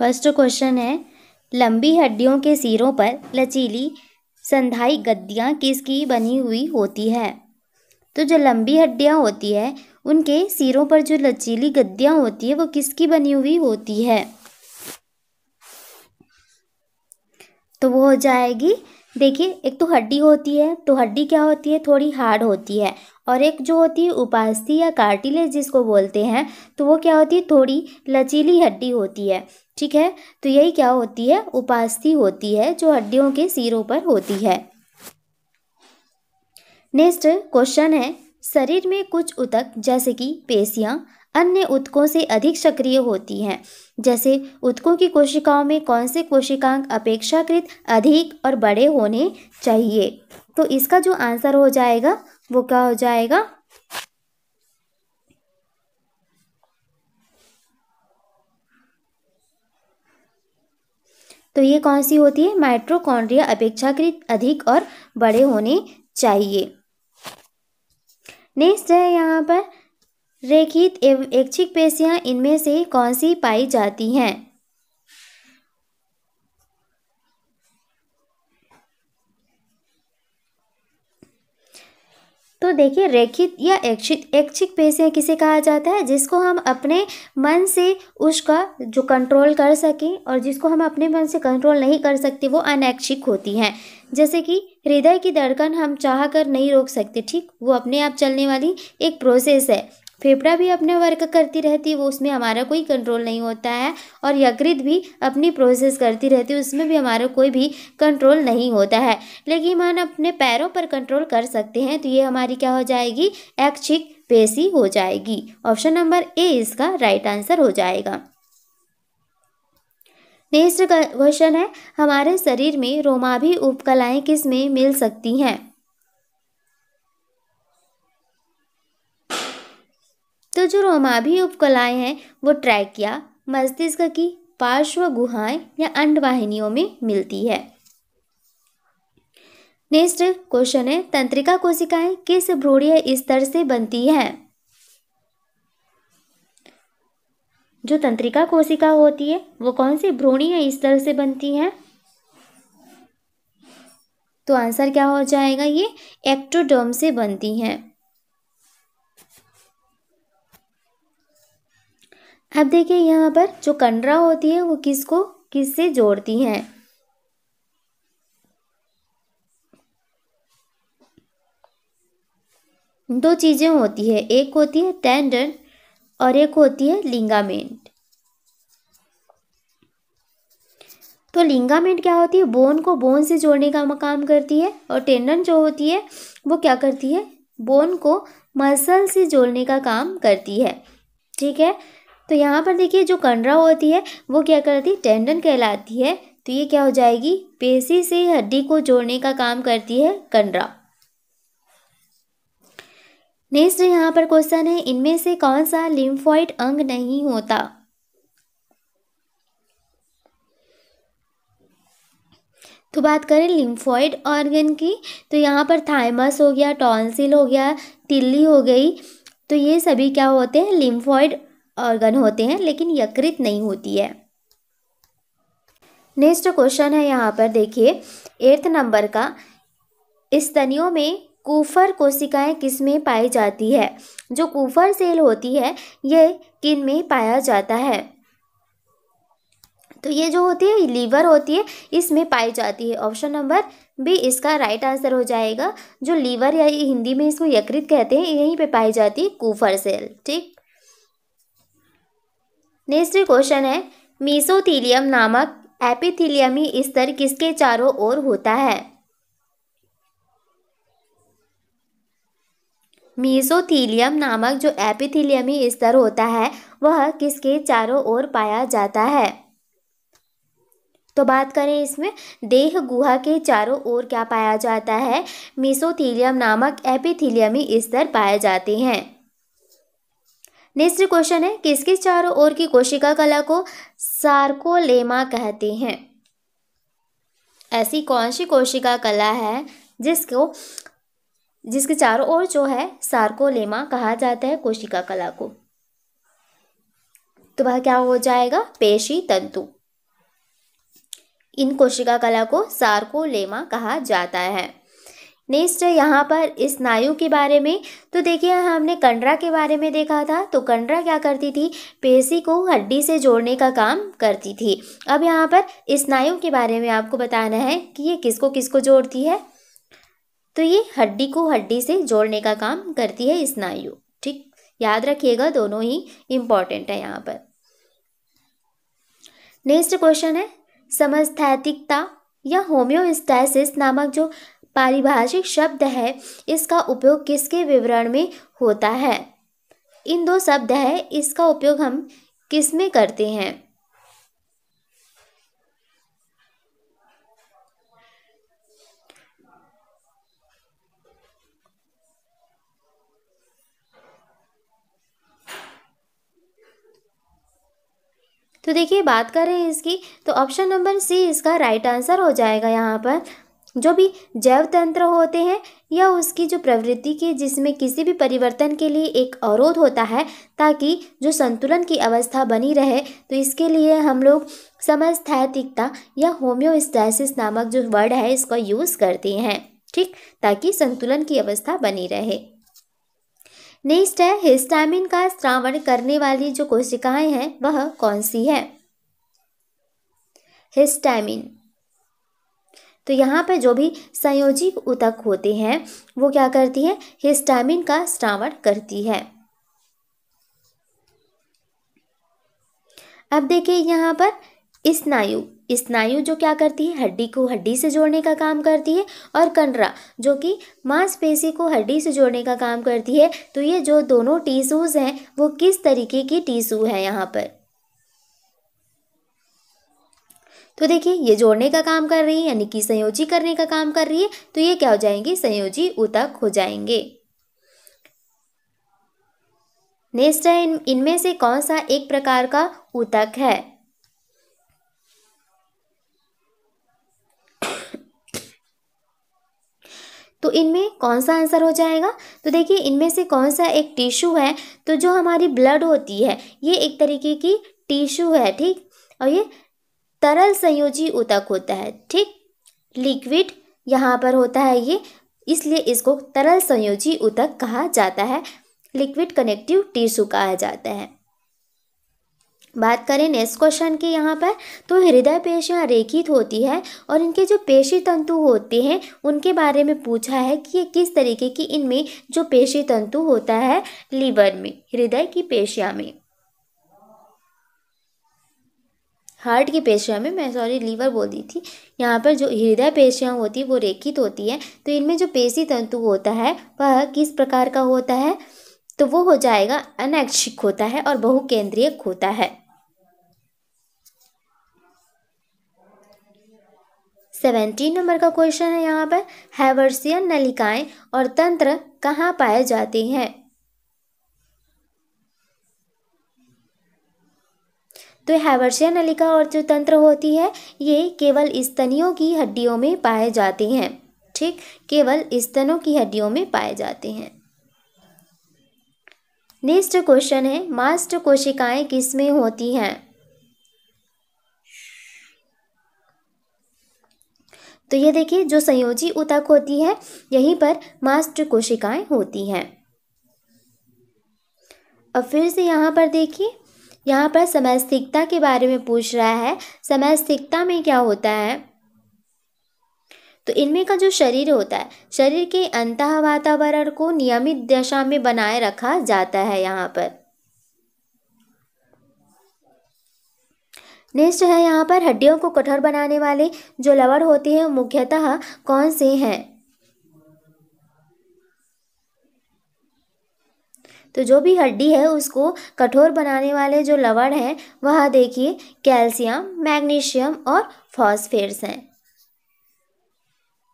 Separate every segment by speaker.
Speaker 1: first question है लंबी हड्डियों के सिरों पर लचीली संधाई गद्दियाँ किसकी बनी हुई होती है तो जो लंबी हड्डियाँ होती है उनके सिरों पर जो लचीली गद्दियाँ होती है वो किसकी बनी हुई होती है तो वो हो जाएगी देखिए एक तो हड्डी होती है तो हड्डी क्या होती है थोड़ी हार्ड होती है और एक जो होती है उपास्थि या कार्टिलेज जिसको बोलते हैं तो वो क्या होती है थोड़ी लचीली हड्डी होती है ठीक है तो यही क्या होती है उपास्थि होती है जो हड्डियों के सिरों पर होती है नेक्स्ट क्वेश्चन है शरीर में कुछ उतक जैसे कि पेशियाँ अन्य उत्कों से अधिक सक्रिय होती हैं जैसे उत्कों की कोशिकाओं में कौन से कोशिकांक अपेक्षाकृत अधिक और बड़े होने चाहिए तो इसका जो आंसर हो जाएगा वो क्या हो जाएगा तो ये कौन सी होती है माइट्रोकॉन्ड्रिया अपेक्षाकृत अधिक और बड़े होने चाहिए नेक्स्ट है यहाँ पर रेखित एवं ऐच्छिक पेशियां इनमें से कौन सी पाई जाती हैं तो देखिए रेखित या ऐच्छिक ऐच्छिक पेशियाँ किसे कहा जाता है जिसको हम अपने मन से उसका जो कंट्रोल कर सकें और जिसको हम अपने मन से कंट्रोल नहीं कर सकते वो अनैच्छिक होती हैं जैसे कि हृदय की धड़कन हम चाह कर नहीं रोक सकते ठीक वो अपने आप चलने वाली एक प्रोसेस है फेफड़ा भी अपने वर्क करती रहती है वो उसमें हमारा कोई कंट्रोल नहीं होता है और यकृत भी अपनी प्रोसेस करती रहती है उसमें भी हमारा कोई भी कंट्रोल नहीं होता है लेकिन हम अपने पैरों पर कंट्रोल कर सकते हैं तो ये हमारी क्या हो जाएगी ऐच्छिक पेशी हो जाएगी ऑप्शन नंबर ए इसका राइट आंसर हो जाएगा नेक्स्ट क्वेश्चन है हमारे शरीर में रोमाभी उपकलाएं किस में मिल सकती हैं तो जो रोमाभी उपकलाएं हैं वो ट्रैकिया मस्तिष्क की पार्श्व गुहाएं या अंडवाहिनियों में मिलती है नेक्स्ट क्वेश्चन है तंत्रिका कोशिकाएं किस भ्रूणीय स्तर से बनती हैं जो तंत्रिका कोशिका होती है वो कौन से भ्रूणीय स्तर से बनती है तो आंसर क्या हो जाएगा ये एक्टोडर्म से बनती हैं अब देखिए यहाँ पर जो कंडरा होती है वो किसको किस से जोड़ती है दो चीज़ें होती है एक होती है टेंडन और एक होती है लिंगामेंट तो लिंगामेंट क्या होती है बोन को बोन से जोड़ने का काम करती है और टेंडन जो होती है वो क्या करती है बोन को मसल से जोड़ने का काम करती है ठीक है तो यहाँ पर देखिए जो कंडरा होती है वो क्या करती है टेंडन कहलाती है तो ये क्या हो जाएगी पेशी से हड्डी को जोड़ने का काम करती है कंडरा नेक्स्ट यहाँ पर क्वेश्चन है इनमें से कौन सा लिम्फॉइड अंग नहीं होता तो बात करें लिम्फॉइड ऑर्गन की तो यहाँ पर थाइमस हो गया टॉन्सिल हो गया तिल्ली हो गई तो ये सभी क्या होते हैं लिम्फॉइड ऑर्गन होते हैं लेकिन यकृत नहीं होती है नेक्स्ट क्वेश्चन है यहाँ पर देखिए एट्थ नंबर का स्तनियों में कूफर कोशिकाएं किस में पाई जाती है जो कूफर सेल होती है ये किन में पाया जाता है तो ये जो होती है लीवर होती है इसमें पाई जाती है ऑप्शन नंबर बी इसका राइट आंसर हो जाएगा जो लीवर या हिंदी में इसको यकृत कहते हैं यहीं पे पाई जाती है कूफर सेल ठीक नेक्स्ट क्वेश्चन है मीसोथीलियम नामक एपिथीलियमी स्तर किसके चारों ओर होता है मीसोथीलियम नामक जो एपिथीलियमी स्तर होता है वह किसके चारों ओर पाया जाता है तो बात करें इसमें देह गुहा के चारों ओर क्या पाया जाता है मीसोथीलियम नामक एपिथीलियमी स्तर पाए जाते हैं नेक्स्ट क्वेश्चन है किसके चारों ओर की कोशिका कला को सार्कोलेमा कहते हैं ऐसी कौन सी कोशिका कला है जिसको जिसके चारों ओर जो है सार्कोलेमा कहा जाता है कोशिका कला को तो वह क्या हो जाएगा पेशी तंतु इन कोशिका कला को सार्कोलेमा कहा जाता है नेक्स्ट है यहाँ पर स्नायु के बारे में तो देखिए हमने कंडरा के बारे में देखा था तो कंडरा क्या करती थी पेशी को हड्डी से जोड़ने का काम करती थी अब यहाँ पर स्नायु के बारे में आपको बताना है कि ये किसको किसको जोड़ती है तो ये हड्डी को हड्डी से जोड़ने का काम करती है स्नायु ठीक याद रखिएगा दोनों ही इम्पॉर्टेंट है यहाँ पर नेक्स्ट क्वेश्चन है समस्थैतिकता या होम्योस्टैसिस नामक जो पारिभाषिक शब्द है इसका उपयोग किसके विवरण में होता है इन दो शब्द है इसका उपयोग हम किस में करते हैं तो देखिए बात करें इसकी तो ऑप्शन नंबर सी इसका राइट आंसर हो जाएगा यहाँ पर जो भी जैव तंत्र होते हैं या उसकी जो प्रवृत्ति की जिसमें किसी भी परिवर्तन के लिए एक अवरोध होता है ताकि जो संतुलन की अवस्था बनी रहे तो इसके लिए हम लोग समस्थैतिकता या होम्योस्टैसिस नामक जो वर्ड है इसका यूज़ करते हैं ठीक ताकि संतुलन की अवस्था बनी रहे नेक्स्ट है हिस्टामिन का श्रावण करने वाली जो कोशिकाएं हैं वह कौन सी है हिस्टामिन तो यहाँ पर जो भी संयोजी उतक होते हैं वो क्या करती है हिस्टामिन का श्रावण करती है अब देखिए यहाँ पर स्नायु स्नायु जो क्या करती है हड्डी को हड्डी से जोड़ने का काम करती है और कंडरा जो कि मांसपेशी को हड्डी से जोड़ने का काम करती है तो ये जो दोनों टीशूज हैं वो किस तरीके की टीसू है यहाँ पर तो देखिए ये जोड़ने का काम कर रही है यानी कि संयोजी करने का काम कर रही है तो ये क्या हो जाएंगे संयोजी उतक हो जाएंगे नेक्स्ट है इनमें से कौन सा एक प्रकार का उतक है तो इनमें कौन सा आंसर हो जाएगा तो देखिए इनमें से कौन सा एक टिश्यू है तो जो हमारी ब्लड होती है ये एक तरीके की टिश्यू है ठीक और ये तरल संयोजी ऊतक होता है ठीक लिक्विड यहाँ पर होता है ये इसलिए इसको तरल संयोजी ऊतक कहा जाता है लिक्विड कनेक्टिव टिश्यू कहा जाता है बात करें नेक्स्ट क्वेश्चन के यहाँ पर तो हृदय पेशियाँ रेखित होती है और इनके जो पेशी तंतु होते हैं उनके बारे में पूछा है कि ये किस तरीके की इनमें जो पेशी तंतु होता है लीवर में हृदय की पेशिया में हार्ट की पेशियाँ में मैं सॉरी लीवर बोल दी थी यहाँ पर जो हृदय पेशियाँ होती है वो रेखित होती है तो इनमें जो पेशी तंतु होता है वह किस प्रकार का होता है तो वो हो जाएगा अनैक्षिक होता है और बहुकेंद्रीय होता है सेवेंटीन नंबर का क्वेश्चन है यहाँ पर हैवर्सियन नलिकाएं और तंत्र कहाँ पाए जाते हैं तो हैवर्सिया नलिका और जो तंत्र होती है ये केवल स्तनियों की हड्डियों में पाए जाते हैं ठीक केवल स्तनों की हड्डियों में पाए जाते हैं नेक्स्ट क्वेश्चन है मास्ट कोशिकाएं किसमें होती हैं तो ये देखिए जो संयोजी उतक होती है यहीं पर मास्ट कोशिकाएं होती हैं अब फिर से यहां पर देखिए यहाँ पर समस्थिकता के बारे में पूछ रहा है समस्थिकता में क्या होता है तो इनमें का जो शरीर होता है शरीर के अंत वातावरण को नियमित दशा में बनाए रखा जाता है यहाँ पर नेक्स्ट है यहाँ पर हड्डियों को कठोर बनाने वाले जो लवड़ होते हैं मुख्यतः कौन से हैं तो जो भी हड्डी है उसको कठोर बनाने वाले जो लवण हैं वह देखिए कैल्शियम मैग्नीशियम और फॉस्फेट्स हैं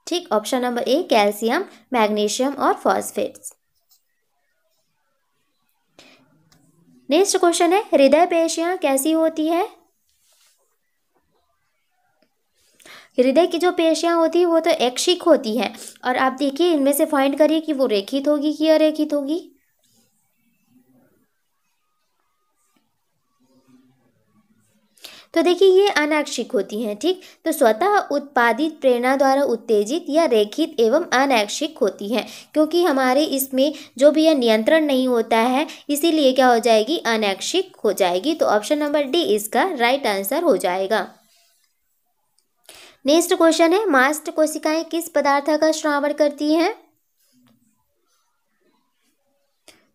Speaker 1: ठीक option number A calcium magnesium और फॉस्फेट्स नेक्स्ट क्वेश्चन है हृदय पेशियां कैसी होती है हृदय की जो पेशियां होती है वो तो एक्शिक होती है और आप देखिए इनमें से फाइंड करिए कि वो रेखित होगी कि अरेखित होगी तो देखिए ये अनैक्षिक होती हैं ठीक तो स्वतः उत्पादित प्रेरणा द्वारा उत्तेजित या रेखित एवं अनैक्षिक होती हैं क्योंकि हमारे इसमें जो भी यह नियंत्रण नहीं होता है इसीलिए क्या हो जाएगी अनैक्षिक हो जाएगी तो ऑप्शन नंबर डी इसका राइट आंसर हो जाएगा नेक्स्ट क्वेश्चन है मास्ट कोशिकाएं किस पदार्थ का श्रावण करती हैं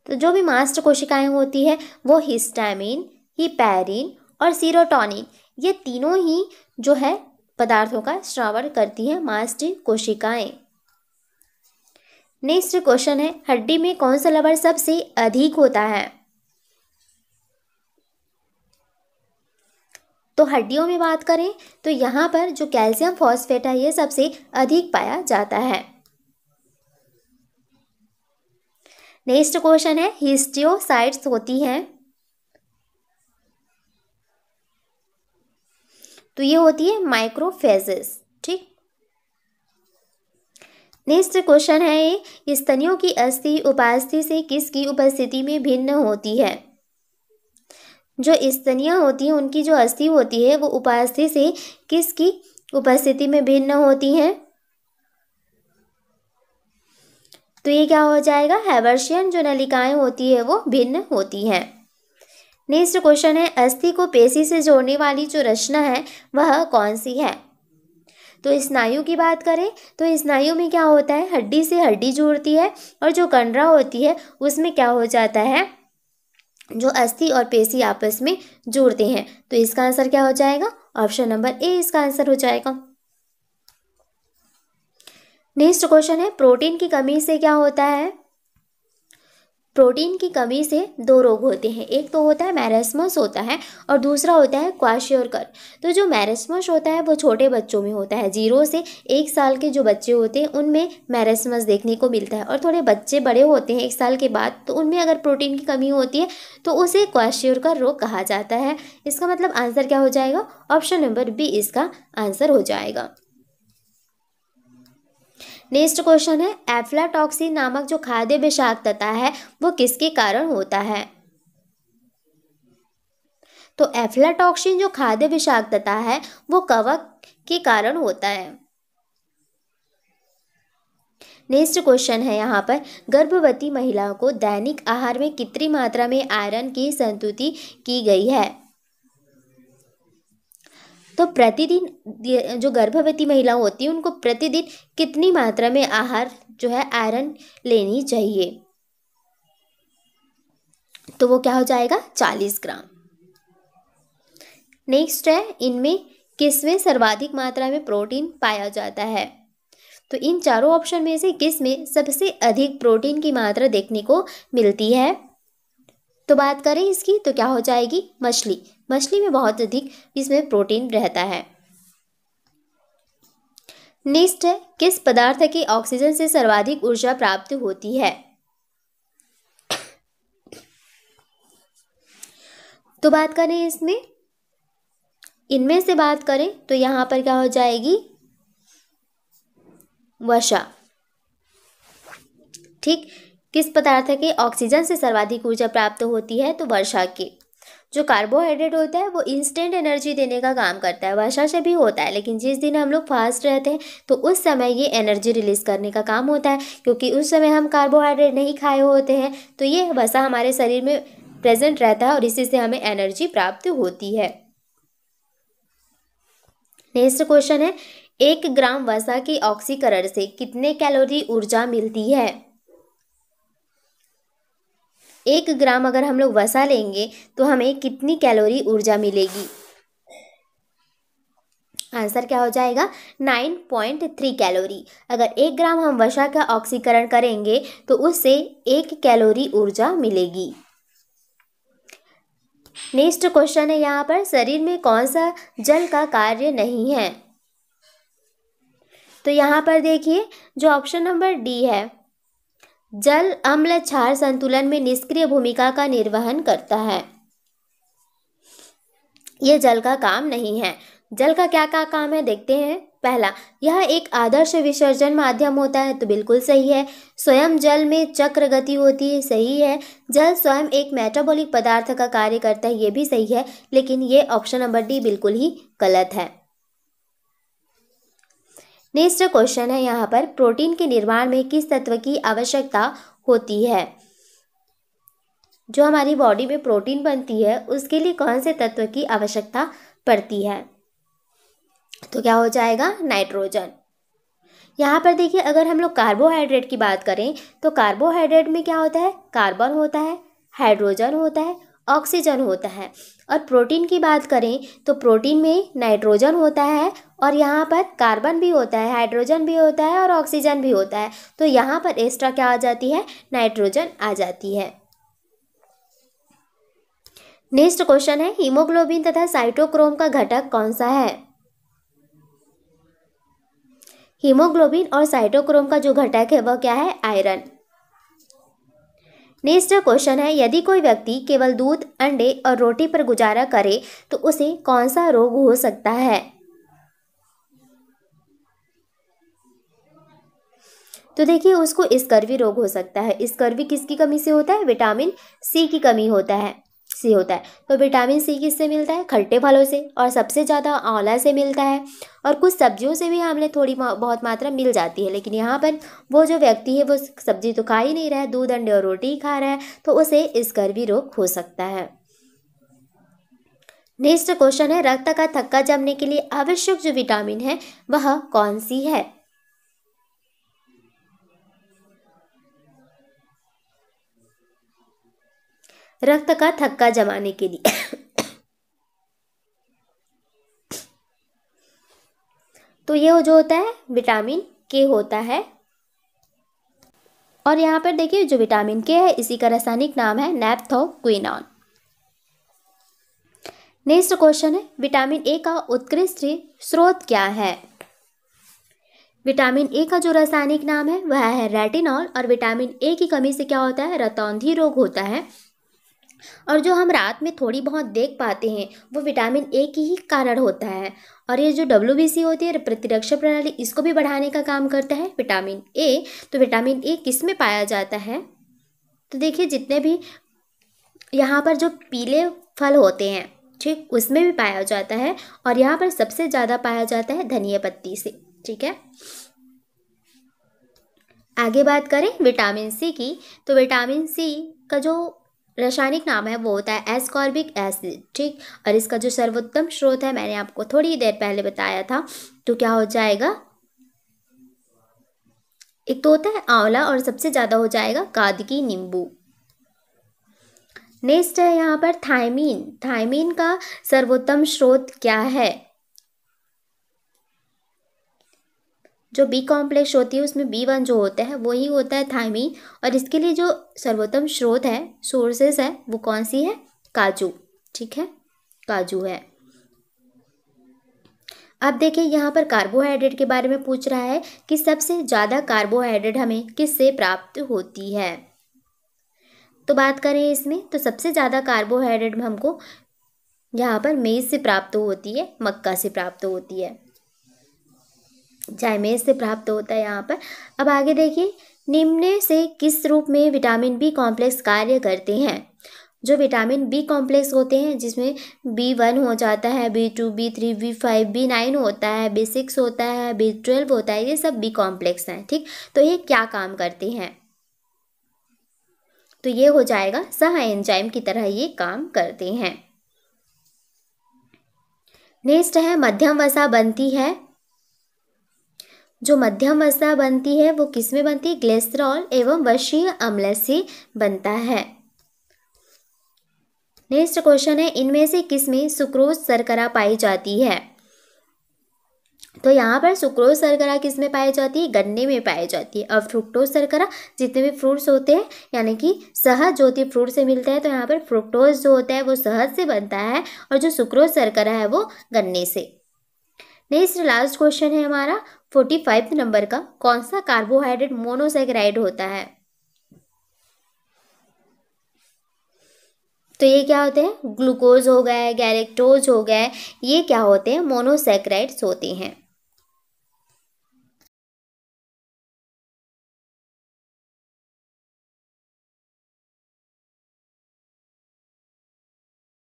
Speaker 1: तो जो भी मास्ट कोशिकाएं होती है वो हिस्टामिन हिपैरिन और सीरोटोनिन ये तीनों ही जो है पदार्थों का श्रावण करती हैं मास्ट कोशिकाएं नेक्स्ट क्वेश्चन है हड्डी में कौन सा लवण सबसे अधिक होता है तो हड्डियों में बात करें तो यहाँ पर जो कैल्शियम फॉस्फेट है ये सबसे अधिक पाया जाता है नेक्स्ट क्वेश्चन है हिस्टियोसाइट्स होती हैं तो ये होती है माइक्रोफेजेस ठीक नेक्स्ट क्वेश्चन है ये स्तनियों की अस्थि उपास्थि से किसकी उपस्थिति में भिन्न होती है जो स्तनियाँ होती हैं उनकी जो अस्थि होती है वो उपास्थि से किसकी उपस्थिति में भिन्न होती हैं तो ये क्या हो जाएगा हैवर्शियन जो नलिकाएं होती है वो भिन्न होती हैं नेक्स्ट क्वेश्चन है अस्थि को पेशी से जोड़ने वाली जो रचना है वह कौन सी है तो स्नायु की बात करें तो स्नायु में क्या होता है हड्डी से हड्डी जुड़ती है और जो कंडरा होती है उसमें क्या हो जाता है जो अस्थि और पेशी आपस में जुड़ते हैं तो इसका आंसर क्या हो जाएगा ऑप्शन नंबर ए इसका आंसर हो जाएगा नेक्स्ट क्वेश्चन है प्रोटीन की कमी से क्या होता है प्रोटीन की कमी से दो रोग होते हैं एक तो होता है मैरेस्मस होता है और दूसरा होता है क्वाश्योरकर तो जो मैरेस्मस होता है वो छोटे बच्चों में होता है जीरो से एक साल के जो बच्चे होते हैं उनमें मैरेस्मस देखने को मिलता है और थोड़े बच्चे बड़े होते हैं एक साल के बाद तो उनमें अगर प्रोटीन की कमी होती है तो उसे क्वाश्योरकर रोग कहा जाता है इसका मतलब आंसर क्या हो जाएगा ऑप्शन नंबर बी इसका आंसर हो जाएगा नेक्स्ट क्वेश्चन है एफ्लाटॉक्सिन नामक जो खाद्य विषाक्तता है वो किसके कारण होता है तो एफ्लाटॉक्सिन जो खाद्य विषाक्तता है वो कवक के कारण होता है नेक्स्ट क्वेश्चन है यहाँ पर गर्भवती महिलाओं को दैनिक आहार में कितनी मात्रा में आयरन की संतुति की गई है तो प्रतिदिन जो गर्भवती महिलाओं होती हैं उनको प्रतिदिन कितनी मात्रा में आहार जो है आयरन लेनी चाहिए तो वो क्या हो जाएगा चालीस ग्राम नेक्स्ट है इनमें किसमें सर्वाधिक मात्रा में प्रोटीन पाया जाता है तो इन चारों ऑप्शन में से किस में सबसे अधिक प्रोटीन की मात्रा देखने को मिलती है तो बात करें इसकी तो क्या हो जाएगी मछली मछली में बहुत अधिक इसमें प्रोटीन रहता है नेक्स्ट है किस पदार्थ की ऑक्सीजन से सर्वाधिक ऊर्जा प्राप्त होती है तो बात करें इसमें इनमें से बात करें तो यहां पर क्या हो जाएगी वशा ठीक किस पदार्थ के ऑक्सीजन से सर्वाधिक ऊर्जा प्राप्त होती है तो वर्षा के जो कार्बोहाइड्रेट होता है वो इंस्टेंट एनर्जी देने का काम करता है वर्षा से भी होता है लेकिन जिस दिन हम लोग फास्ट रहते हैं तो उस समय ये एनर्जी रिलीज करने का काम होता है क्योंकि उस समय हम कार्बोहाइड्रेट नहीं खाए होते हैं तो ये वसा हमारे शरीर में प्रेजेंट रहता है और इसी से हमें एनर्जी प्राप्त होती है नेक्स्ट क्वेश्चन है एक ग्राम वसा के ऑक्सीकरण से कितने कैलोरी ऊर्जा मिलती है एक ग्राम अगर हम लोग वसा लेंगे तो हमें कितनी कैलोरी ऊर्जा मिलेगी आंसर क्या हो जाएगा नाइन पॉइंट थ्री कैलोरी अगर एक ग्राम हम वसा का ऑक्सीकरण करेंगे तो उससे एक कैलोरी ऊर्जा मिलेगी नेक्स्ट क्वेश्चन है यहाँ पर शरीर में कौन सा जल का कार्य नहीं है तो यहाँ पर देखिए जो ऑप्शन नंबर डी है जल अम्ल क्षार संतुलन में निष्क्रिय भूमिका का निर्वहन करता है यह जल का काम नहीं है जल का क्या क्या काम है देखते हैं पहला यह एक आदर्श विसर्जन माध्यम होता है तो बिल्कुल सही है स्वयं जल में चक्र गति होती है सही है जल स्वयं एक मेटाबॉलिक पदार्थ का कार्य करता है ये भी सही है लेकिन ये ऑप्शन नंबर डी बिल्कुल ही गलत है नेक्स्ट क्वेश्चन है यहाँ पर प्रोटीन के निर्माण में किस तत्व की आवश्यकता होती है जो हमारी बॉडी में प्रोटीन बनती है उसके लिए कौन से तत्व की आवश्यकता पड़ती है तो क्या हो जाएगा नाइट्रोजन यहाँ पर देखिए अगर हम लोग कार्बोहाइड्रेट की बात करें तो कार्बोहाइड्रेट में क्या होता है कार्बन होता है हाइड्रोजन होता है ऑक्सीजन होता है और प्रोटीन की बात करें तो प्रोटीन में नाइट्रोजन होता है और यहाँ पर कार्बन भी होता है हाइड्रोजन भी होता है और ऑक्सीजन भी होता है तो यहाँ पर एक्स्ट्रा क्या आ जाती है नाइट्रोजन आ जाती है नेक्स्ट क्वेश्चन है हीमोग्लोबिन तथा साइटोक्रोम का घटक कौन सा है हीमोग्लोबिन और साइटोक्रोम का जो घटक है वह क्या है आयरन नेक्स्ट क्वेश्चन है यदि कोई व्यक्ति केवल दूध अंडे और रोटी पर गुजारा करे तो उसे कौन सा रोग हो सकता है तो देखिए उसको स्कर्वी रोग हो सकता है स्कर्वी किसकी कमी से होता है विटामिन सी की कमी होता है सी होता है तो विटामिन सी किससे मिलता है खट्टे फलों से और सबसे ज़्यादा आंवला से मिलता है और कुछ सब्जियों से भी हमें थोड़ी बहुत मात्रा मिल जाती है लेकिन यहाँ पर वो जो व्यक्ति है वो सब्जी तो खा ही नहीं रहा है दूध अंडे और रोटी ही खा रहा है तो उसे इस रोग हो सकता है नेक्स्ट क्वेश्चन है रक्त का थक्का जमने के लिए आवश्यक जो विटामिन है वह कौन सी है रक्त का थक्का जमाने के लिए तो ये जो होता है विटामिन के होता है और यहाँ पर देखिए जो विटामिन के है इसी का रासायनिक नाम है नैप्थोक्विनॉन नेक्स्ट क्वेश्चन है विटामिन ए का उत्कृष्ट स्रोत क्या है विटामिन ए का जो रासायनिक नाम है वह है रेटिनॉल और विटामिन ए की कमी से क्या होता है रतौंधी रोग होता है और जो हम रात में थोड़ी बहुत देख पाते हैं वो विटामिन ए की ही कारण होता है और ये जो डब्ल्यू होती है प्रतिरक्षा प्रणाली इसको भी बढ़ाने का काम करता है विटामिन ए तो विटामिन ए किस में पाया जाता है तो देखिए जितने भी यहाँ पर जो पीले फल होते हैं ठीक उसमें भी पाया जाता है और यहाँ पर सबसे ज़्यादा पाया जाता है धनिया पत्ती से ठीक है आगे बात करें विटामिन सी की तो विटामिन सी का जो रासायनिक नाम है वो होता है एस्कॉर्बिक एसिड ठीक और इसका जो सर्वोत्तम स्रोत है मैंने आपको थोड़ी देर पहले बताया था तो क्या हो जाएगा एक तो होता है आंवला और सबसे ज़्यादा हो जाएगा कादकी नींबू नेक्स्ट है यहाँ पर थायमीन थायमीन का सर्वोत्तम स्रोत क्या है जो बी कॉम्प्लेक्स होती है उसमें बी वन जो होता है वही होता है थायमीन और इसके लिए जो सर्वोत्तम स्रोत है सोर्सेस है वो कौन सी है काजू ठीक है काजू है अब देखिए यहाँ पर कार्बोहाइड्रेट के बारे में पूछ रहा है कि सबसे ज़्यादा कार्बोहाइड्रेट हमें किससे प्राप्त होती है तो बात करें इसमें तो सबसे ज़्यादा कार्बोहाइड्रेट हमको यहाँ पर मेज से प्राप्त होती है मक्का से प्राप्त होती है जायमेज से प्राप्त होता है यहाँ पर अब आगे देखिए निम्न से किस रूप में विटामिन बी कॉम्प्लेक्स कार्य करते हैं जो विटामिन बी कॉम्प्लेक्स होते हैं जिसमें बी वन हो जाता है B two B three B five B nine होता है बी सिक्स होता है बी ट्वेल्व होता है ये सब बी कॉम्प्लेक्स हैं ठीक तो ये क्या काम करते हैं तो ये हो जाएगा सह एंजाइम की तरह ये काम करते हैं नेक्स्ट है मध्यम वसा बनती है जो मध्यम वसा बनती है वो किस में बनती है ग्लेस्ट्रॉल एवं वशीय अम्ल से बनता है नेक्स्ट क्वेश्चन है इनमें से किस में सुक्रोज सरकरा पाई जाती है तो यहाँ पर सुक्रोज सरकरा किस में पाई जाती है गन्ने में पाई जाती है और फ्रुक्टोज सरकरा जितने भी फ्रूट्स होते हैं यानी कि सहज होती है फ्रूट से मिलता है तो यहाँ पर फ्रुक्टोज जो होता है वो सहज से बनता है और जो सुक्रोज सरकरा है वो गन्ने से नेक्स्ट लास्ट क्वेश्चन है हमारा फोर्टी फाइव नंबर का कौन सा कार्बोहाइड्रेट मोनोसेक्राइड होता है तो ये क्या होते हैं ग्लूकोज हो गए गैलेक्टोज हो गए ये क्या होते हैं मोनोसेक्राइड्स होते हैं